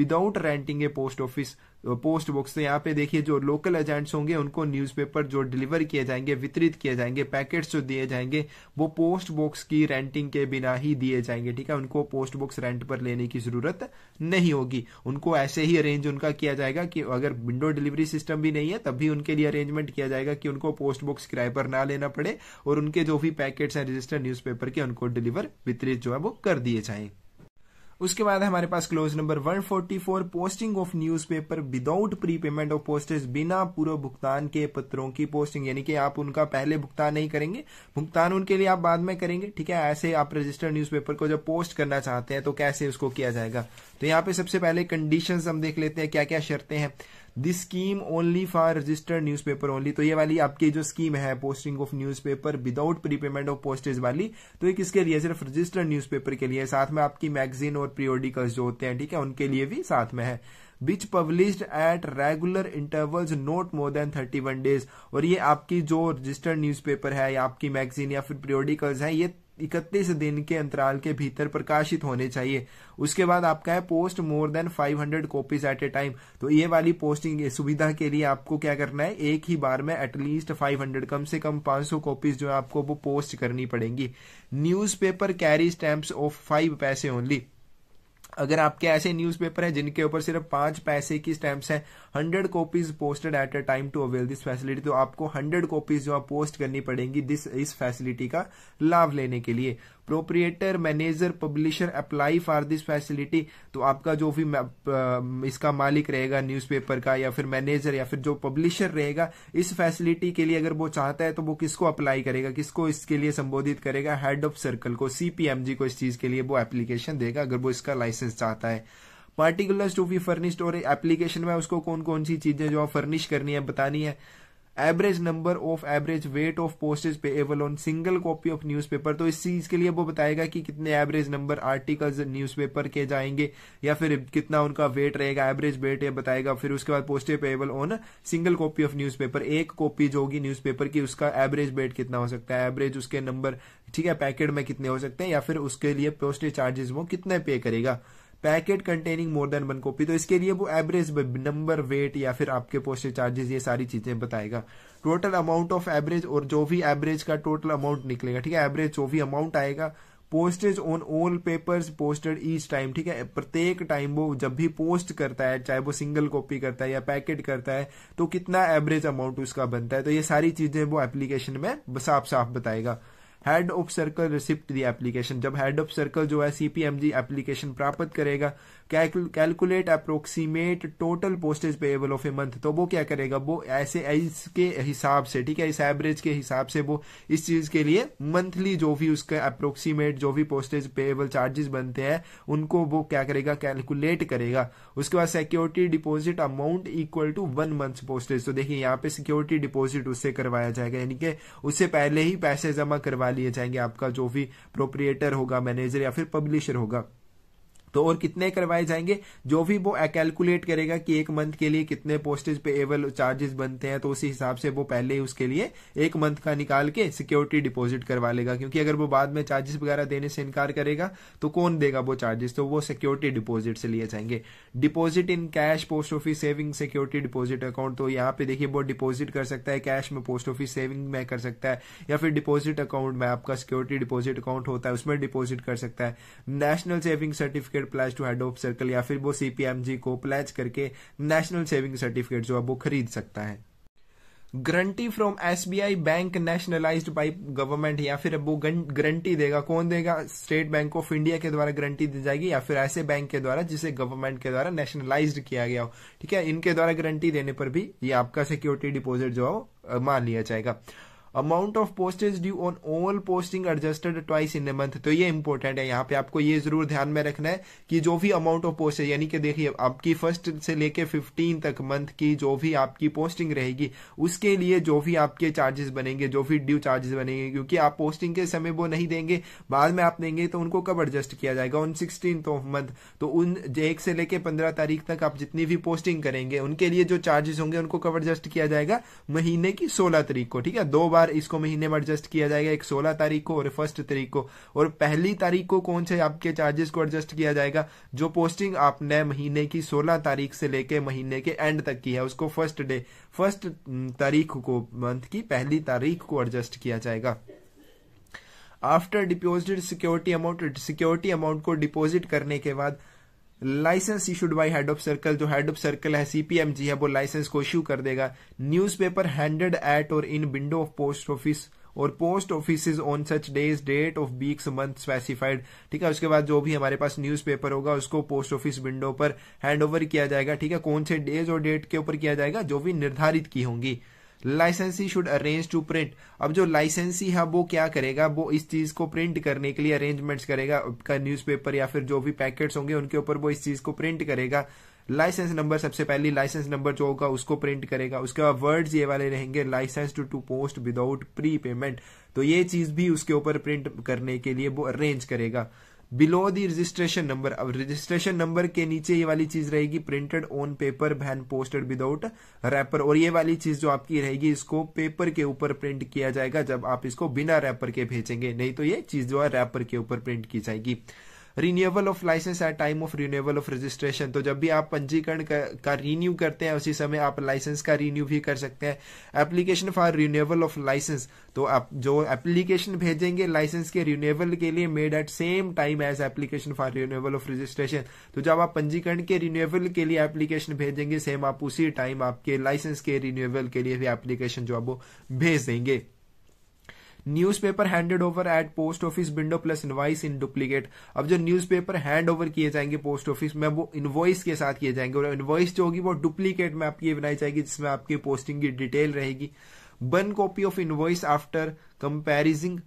without renting a post office post box तो यहाँ पे देखिए जो लोकल एजेंट्स होंगे उनको न्यूज़पेपर जो डिलीवर किए जाएंगे वितरित किए जाएंगे पैकेट्स जो दिए जाएंगे वो पोस्ट बॉक्स की रेंटिंग के बिना ही दिए जाएंगे ठीक है उनको पोस्ट बॉक्स रेंट पर लेने की जरूरत नहीं होगी उनको ऐसे ही अरेंज उनका किया जाएगा कि अगर विंडो डिलीवरी सिस्टम भी नहीं है तब भी उनके लिए अरेंजमेंट किया जाएगा कि उनको पोस्ट बॉक्स किराए पर ना लेना पड़े और उनके जो भी पैकेट्स हैं रजिस्टर्ड न्यूज़पेपर के उनको डिलीवर वितरित जो है वो कर दिए जाएंगे उसके बाद हमारे पास close number 144 posting of newspaper without pre payment of postage बिना पूर्व भुगतान के पत्रों की पोस्टिंग यानी कि आप उनका पहले भुगतान नहीं करेंगे भुगतान उनके लिए आप बाद में करेंगे ठीक है ऐसे आप रजिस्टर्ड न्यूज़पेपर को जब पोस्ट करना चाहते हैं तो कैसे उसको किया जाएगा तो यहाँ पे सबसे पहले कंडीशन हम देख लेते हैं क्या क्या शर्तें हैं this scheme only for registered newspaper only तो ये वाली आपकी जो स्कीम है posting of newspaper without prepayment of postage वाली तो ये किसके लिए सिर्फ रजिस्टर्ड न्यूज पेपर के लिए साथ में आपकी मैगजीन और प्रियोडिकल्स जो होते हैं ठीक है उनके लिए भी साथ में है which publish at regular intervals not more than thirty one days और ये आपकी जो रजिस्टर्ड न्यूज पेपर है या आपकी मैगजीन या फिर पीरियोडिकल्स हैं ये इकतीस दिन के अंतराल के भीतर प्रकाशित होने चाहिए उसके बाद आपका है post more than 500 copies at a time तो ये वाली पोस्टिंग सुविधा के लिए आपको क्या करना है एक ही बार में एटलीस्ट 500 कम से कम 500 कॉपीज जो है आपको वो पोस्ट करनी पड़ेगी newspaper carry stamp of five paise only अगर आपके ऐसे न्यूज़पेपर हैं जिनके ऊपर सिर्फ पांच पैसे की स्टैम्प्स हैं hundred copies posted at a time to avail this facility तो आपको हंड्रेड कॉपीज जो आप पोस्ट करनी पड़ेंगी दिस इस फैसिलिटी का लाभ लेने के लिए proprietor manager publisher apply for this facility तो आपका जो भी इसका मालिक रहेगा न्यूज़पेपर का या फिर मैनेजर या फिर जो पब्लिशर रहेगा इस फैसिलिटी के लिए अगर वो चाहता है तो वो किसको अप्लाई करेगा किसको इसके लिए संबोधित करेगा हेड ऑफ सर्कल को सीपीएमजी को इस चीज के लिए वो एप्लीकेशन देगा अगर वो इसका लाइसेंस चाहता है पार्टिकुलर्स टू बी फर्निश्ड और एप्लीकेशन में उसको कौन कौन सी चीजें जो फर्निश करनी है बतानी है average number of average weight of postage avail on single copy of newspaper तो इस चीज के लिए वो बताएगा कि कितने एवरेज नंबर आर्टिकल्स न्यूज़पेपर के जाएंगे या फिर कितना उनका वेट रहेगा एवरेज वेट ये बताएगा फिर उसके बाद postage payable on single copy of paper एक कॉपी जो होगी पेपर की उसका एवरेज वेट कितना हो सकता है एवरेज उसके नंबर ठीक है पैकेट में कितने हो सकते हैं या फिर उसके लिए पोस्टेज चार्जेस वो कितने पे करेगा packet containing more than one copy तो इसके लिए वो एवरेज नंबर वेट या फिर आपके पोस्टल चार्जेस ये सारी चीजें बताएगा टोटल अमाउंट ऑफ एवरेज और जो भी एवरेज का टोटल अमाउंट निकलेगा ठीक है एवरेज जो भी अमाउंट आएगा postage on all papers posted each time ठीक है प्रत्येक टाइम वो जब भी पोस्ट करता है चाहे वो सिंगल कॉपी करता है या पैकेट करता है तो कितना एवरेज अमाउंट उसका बनता है तो ये सारी चीजें वो एप्लीकेशन में साफ साफ बताएगा head of circle receipt the application जब हेड ऑफ सर्कल जो है सीपीएमजी एप्लीकेशन प्राप्त करेगा calculate approximate total postage payable of a month तो वो क्या करेगा वो ऐसे इसके हिसाब से ठीक है इस एवरेज के हिसाब से वो इस चीज के लिए मंथली जो भी उसका अप्रोक्सीमेट जो भी पोस्टेज पेएबल चार्जेस बनते हैं उनको वो क्या करेगा कैलकुलेट करेगा उसके बाद security deposit amount equal to one month postage तो देखिए यहाँ पे सिक्योरिटी डिपोजिट उससे करवाया जाएगा यानी कि उससे पहले ही पैसे जमा करवा लिए जाएंगे आपका जो भी प्रोप्रिएटर होगा मैनेजर या फिर पब्लिशर होगा तो और कितने करवाए जाएंगे जो भी वो कैलकुलेट करेगा कि एक मंथ के लिए कितने पोस्टेज पे एवल चार्जेस बनते हैं तो उसी हिसाब से वो पहले ही उसके लिए एक मंथ का निकाल के सिक्योरिटी डिपॉजिट करवा लेगा क्योंकि अगर वो बाद में चार्जेस वगैरह देने से इनकार करेगा तो कौन देगा वो चार्जेस तो वो सिक्योरिटी डिपॉजिट से लिए जाएंगे deposit in cash post office saving security deposit account तो यहाँ पे देखिए वो डिपॉजिट कर सकता है कैश में पोस्ट ऑफिस सेविंग में कर सकता है या फिर डिपॉजिट अकाउंट में आपका सिक्योरिटी डिपॉजिट अकाउंट होता है उसमें डिपॉजिट कर सकता है national saving certificate certificate pledge to head of circle या फिर वो सीपीएमजी को प्लेज करके नेशनल सेविंग सर्टिफिकेट जो है वो खरीद सकता है guarantee from SBI bank nationalized by government या फिर वो गारंटी देगा कौन देगा स्टेट बैंक ऑफ इंडिया के द्वारा गारंटी दी जाएगी या फिर ऐसे बैंक के द्वारा जिसे गवर्नमेंट के द्वारा नेशनलाइज्ड किया गया हो ठीक है इनके द्वारा गारंटी देने पर भी ये आपका सिक्योरिटी डिपॉजिट जो है मान लिया जाएगा amount of postage due on all posting adjusted twice in a month तो ये इंपॉर्टेंट है यहाँ पे आपको ये जरूर ध्यान में रखना है कि जो भी अमाउंट ऑफ पोस्टेज यानी कि देखिए आपकी फर्स्ट से लेके फिफ्टीन तक मंथ की जो भी आपकी पोस्टिंग रहेगी उसके लिए जो भी आपके चार्जेस बनेंगे जो भी ड्यू चार्जेस बनेंगे क्योंकि आप पोस्टिंग के समय वो नहीं देंगे बाद में आप देंगे तो उनको कब एडजस्ट किया जाएगा ऑन सिक्सटीन ऑफ मंथ तो उन एक से लेके पंद्रह तारीख तक आप जितनी भी पोस्टिंग करेंगे उनके लिए जो चार्जेस होंगे उनको कब एडजस्ट किया जाएगा महीने की सोलह तारीख को ठीक है दो बार बार इसको महीने में एडजस्ट किया जाएगा एक सोलह तारीख को और फर्स्ट तारीख को और पहली तारीख को कौन से आपके चार्जेस को एडजस्ट किया जाएगा जो पोस्टिंग आपने महीने की सोलह तारीख से लेके महीने के एंड तक की है उसको फर्स्ट डे फर्स्ट तारीख को मंथ की पहली तारीख को एडजस्ट किया जाएगा after deposited security amount security amount को डिपोजिट करने के बाद license issued by head of circle जो हेड ऑफ सर्कल है सीपीएमजी है वो लाइसेंस को इश्यू कर देगा न्यूज पेपर हैंडेड एट और in window of post office और post office on such days date of weeks month specified ठीक है उसके बाद जो भी हमारे पास न्यूज पेपर होगा उसको पोस्ट ऑफिस विंडो पर हैंड ओवर किया जाएगा ठीक है कौन से डेज और डेट के ऊपर किया जाएगा जो भी निर्धारित की होंगी लाइसेंसी शुड अरेंज टू प्रिंट अब जो लाइसेंसी है वो क्या करेगा वो इस चीज को प्रिंट करने के लिए अरेंजमेंट्स करेगा आपका न्यूज़पेपर या फिर जो भी पैकेट्स होंगे उनके ऊपर वो इस चीज को प्रिंट करेगा लाइसेंस नंबर सबसे पहले लाइसेंस नंबर जो होगा उसको प्रिंट करेगा उसके बाद वर्ड्स ये वाले रहेंगे license to to post without pre payment तो ये चीज भी उसके ऊपर प्रिंट करने के लिए वो अरेंज करेगा बिलो दी रजिस्ट्रेशन नंबर अब रजिस्ट्रेशन नंबर के नीचे ये वाली चीज रहेगी printed on paper when posted without wrapper और ये वाली चीज जो आपकी रहेगी इसको पेपर के ऊपर प्रिंट किया जाएगा जब आप इसको बिना रैपर के भेजेंगे नहीं तो ये चीज जो है रैपर के ऊपर प्रिंट की जाएगी renewable of license at time of renewable of registration तो जब भी आप पंजीकरण का, रिन्यू करते हैं उसी समय आप लाइसेंस का रिन्यू भी कर सकते हैं application for renewable of license तो आप जो एप्लीकेशन भेजेंगे लाइसेंस के रिन्यूएबल के लिए made at same time as application for renewable of registration तो जब आप पंजीकरण के रिन्यूएबल के लिए एप्लीकेशन भेजेंगे सेम आप उसी टाइम आपके लाइसेंस के रिन्यूएबल के लिए भी एप्लीकेशन जो आप वो भेज देंगे newspaper handed over at post office window plus invoice in duplicate अब जो न्यूज़पेपर हैंड ओवर किए जाएंगे पोस्ट ऑफिस में वो इनवॉइस के साथ किए जाएंगे और इनवॉइस जो होगी वो डुप्लीकेट में आपकी बनाई जाएगी जिसमें आपकी पोस्टिंग की डिटेल रहेगी one copy of invoice after comparing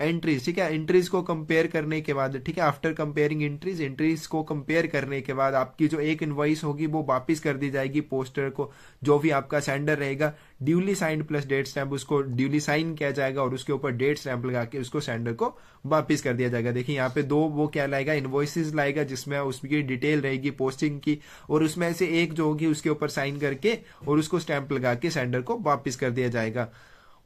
entries ठीक है एंट्रीज को कंपेयर करने के बाद ठीक है आफ्टर कंपेयरिंग एंट्रीज एंट्रीज को कंपेयर करने के बाद आपकी जो एक इनवाइस होगी वो वापस कर दी जाएगी पोस्टर को जो भी आपका सेंडर रहेगा duly sign plus date stamp उसको ड्यूली साइन किया जाएगा और उसके ऊपर डेट स्टैम्प लगा के उसको सेंडर को वापिस कर दिया जाएगा देखिए यहाँ पे दो वो क्या लाएगा इन्वॉइसिस लाएगा जिसमें उसकी डिटेल रहेगी पोस्टिंग की और उसमें से एक जो होगी उसके ऊपर साइन करके और उसको स्टैंप लगा के सेंडर को वापिस कर दिया जाएगा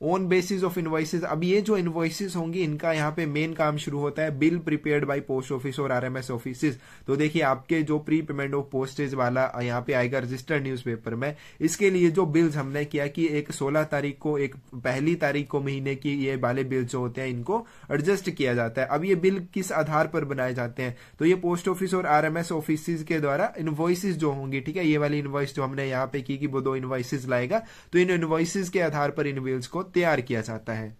ऑन बेसिस ऑफ इन्वाइसिस अब ये जो इन्वॉइसिस होंगी इनका यहाँ पे मेन काम शुरू होता है bill prepared by post office और आरएमएस ऑफिसेस तो देखिए आपके जो प्री पेमेंट ऑफ पोस्टेज वाला यहाँ पे आएगा रजिस्टर्ड न्यूज़पेपर में इसके लिए जो बिल्स हमने किया कि एक सोलह तारीख को एक पहली तारीख को महीने की ये वाले बिल जो होते हैं इनको एडजस्ट किया जाता है अब ये बिल किस आधार पर बनाए जाते हैं तो ये पोस्ट ऑफिस और आरएमएस ऑफिस के द्वारा इन्वॉइसिस जो होंगी ठीक है ये वाली इन्वॉइस जो हमने यहाँ पे की कि वो दो इन्वॉइसिस लाएगा तो इन इन्वॉइसिस के आधार पर इन बिल्स को तैयार किया जाता है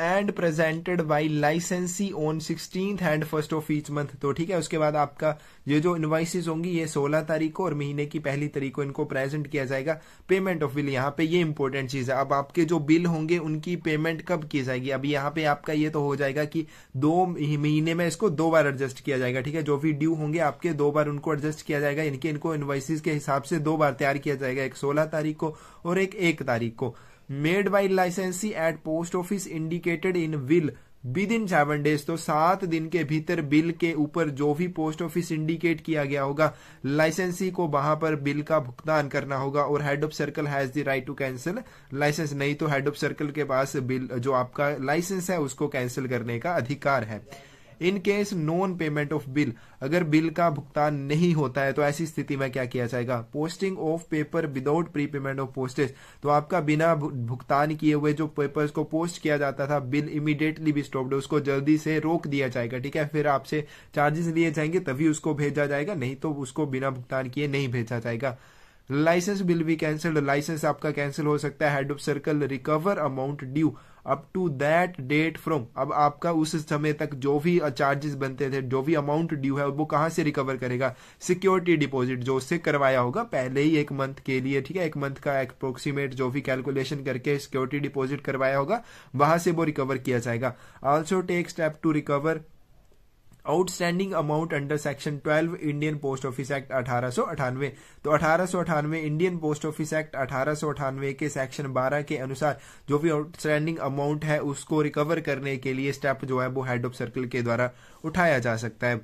and presented by licensee on sixteen and first of each month तो ठीक है उसके बाद आपका ये जो इन्वाइसिस होंगी ये सोलह तारीख को और महीने की पहली तारीख को इनको प्रेजेंट किया जाएगा पेमेंट ऑफ बिल यहाँ पे ये इंपॉर्टेंट चीज है अब आपके जो बिल होंगे उनकी पेमेंट कब की जाएगी अब यहाँ पे आपका ये तो हो जाएगा कि दो महीने में इसको दो बार एडजस्ट किया जाएगा ठीक है जो भी ड्यू होंगे आपके दो बार उनको एडजस्ट किया जाएगा इनके इनको इन्वाइसिस के हिसाब से दो बार तैयार किया जाएगा एक सोलह तारीख को और एक एक तारीख को made by licensee at post office indicated in will within seven days तो सात दिन के भीतर बिल के ऊपर जो भी पोस्ट ऑफिस इंडिकेट किया गया होगा लाइसेंसी को वहां पर बिल का भुगतान करना होगा और head of circle has the right to cancel license नहीं तो हेड ऑफ सर्कल के पास बिल जो आपका लाइसेंस है उसको कैंसिल करने का अधिकार है yeah. In case non payment of bill अगर बिल का भुगतान नहीं होता है तो ऐसी स्थिति में क्या किया जाएगा posting of paper without pre payment of postage तो आपका बिना भुगतान किए हुए जो पेपर्स को पोस्ट किया जाता था बिल इमीडिएटली भी स्टॉप्ड उसको जल्दी से रोक दिया जाएगा ठीक है फिर आपसे चार्जेस लिए जाएंगे तभी उसको भेजा जाएगा नहीं तो उसको बिना भुगतान किए नहीं भेजा जाएगा license will be cancelled license आपका कैंसिल हो सकता है head of circle recover amount due up to that date from अब आपका उस समय तक जो भी चार्जेस बनते थे जो भी अमाउंट ड्यू है वो कहां से रिकवर करेगा सिक्योरिटी डिपॉजिट जो उससे करवाया होगा पहले ही एक मंथ के लिए ठीक है एक मंथ का अप्रोक्सीमेट जो भी कैलकुलेशन करके सिक्योरिटी डिपॉजिट करवाया होगा वहां से वो रिकवर किया जाएगा also take step to recover outstanding amount under section 12 Indian post office act अठारह तो अठारह इंडियन पोस्ट ऑफिस एक्ट अठारह के सेक्शन 12 के अनुसार जो भी आउटस्टैंडिंग अमाउंट है उसको रिकवर करने के लिए स्टेप जो है वो हेड ऑफ सर्कल के द्वारा उठाया जा सकता है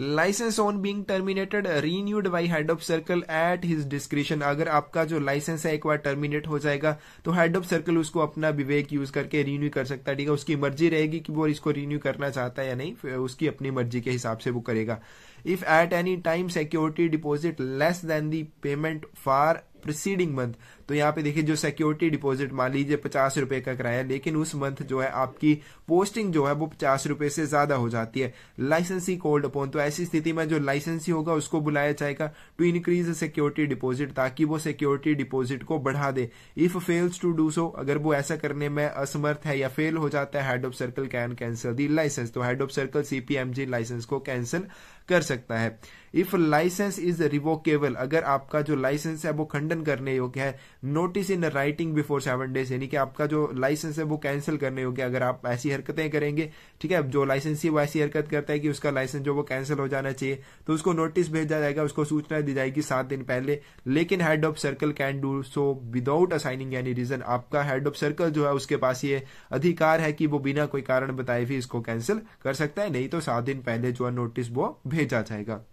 license on being terminated renewed by head of circle at his description अगर आपका जो लाइसेंस है एक बार टर्मिनेट हो जाएगा तो हेड ऑफ सर्कल उसको अपना विवेक यूज करके रिन्यू कर सकता है ठीक है उसकी मर्जी रहेगी कि वो इसको रिन्यू करना चाहता है या नहीं उसकी अपनी मर्जी के हिसाब से वो करेगा if at any time security deposit less than the payment for preceding month तो यहाँ पे देखिए जो सिक्योरिटी डिपॉजिट मान लीजिए पचास रुपए का कराया लेकिन उस मंथ जो है आपकी पोस्टिंग जो है वो पचास रुपए से ज्यादा हो जाती है लाइसेंसी कोल्ड अपॉन तो ऐसी स्थिति में जो लाइसेंसी होगा उसको बुलाया जाएगा टू इंक्रीज सिक्योरिटी डिपोजिट ताकि वो सिक्योरिटी डिपोजिट को बढ़ा दे if fails to do so अगर वो ऐसा करने में असमर्थ है या फेल हो जाता है head of circle can cancel the license तो head of circle CPMG license को कैंसिल कर सकता है इफ लाइसेंस इज रिवोकेबल अगर आपका जो लाइसेंस है वो खंडन करने योग्य है notice in writing before seven days यानी कि आपका जो लाइसेंस है वो कैंसिल करने होगी अगर आप ऐसी हरकतें करेंगे ठीक है जो लाइसेंसी वो ऐसी हरकत करता है कि उसका लाइसेंस जो वो कैंसिल हो जाना चाहिए तो उसको नोटिस भेजा जाएगा उसको सूचना दी जाएगी सात दिन पहले लेकिन head of circle can do so without assigning any reason आपका हेड ऑफ सर्कल जो है उसके पास ये अधिकार है कि वो बिना कोई कारण बताए भी इसको कैंसिल कर सकता है नहीं तो सात दिन पहले जो है नोटिस वो भेजा जाएगा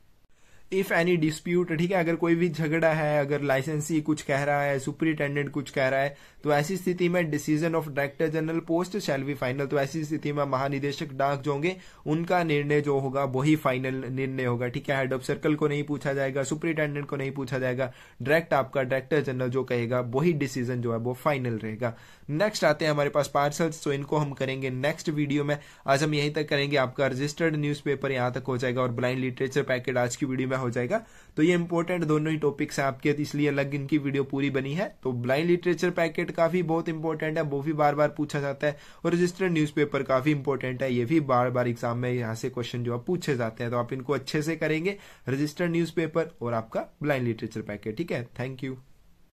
इफ एनी डिस्प्यूट ठीक है अगर कोई भी झगड़ा है अगर लाइसेंसी कुछ कह रहा है सुपरिटेंडेंट कुछ कह रहा है तो ऐसी स्थिति में decision of director general post shall be final तो ऐसी स्थिति में महानिदेशक डाक जो होंगे उनका निर्णय जो होगा वही फाइनल निर्णय होगा ठीक है हेड ऑफ सर्कल को नहीं पूछा जाएगा सुप्रिंटेंडेंट को नहीं पूछा जाएगा डायरेक्ट आपका डायरेक्टर जनरल जो कहेगा वही डिसीजन जो है वो फाइनल रहेगा नेक्स्ट आते हैं हमारे पास पार्सल्स तो इनको हम करेंगे नेक्स्ट वीडियो में आज हम यहीं तक करेंगे आपका रजिस्टर्ड न्यूज पेपर यहाँ तक हो जाएगा और ब्लाइंड लिटरेचर पैकेट आज की वीडियो में हो जाएगा तो ये इंपॉर्टेंट दोनों ही टॉपिक्स हैं आपके तो इसलिए अलग इनकी वीडियो पूरी बनी है तो ब्लाइंड लिटरेचर पैकेट काफी बहुत इंपॉर्टेंट है वो भी बार बार पूछा जाता है और रजिस्टर्ड न्यूज काफी इंपॉर्टेंट है ये भी बार बार एग्जाम में यहाँ से क्वेश्चन जो आप पूछे जाते हैं तो आप इनको अच्छे से करेंगे रजिस्टर्ड न्यूज और आपका ब्लाइंड लिटरेचर पैकेट ठीक है थैंक यू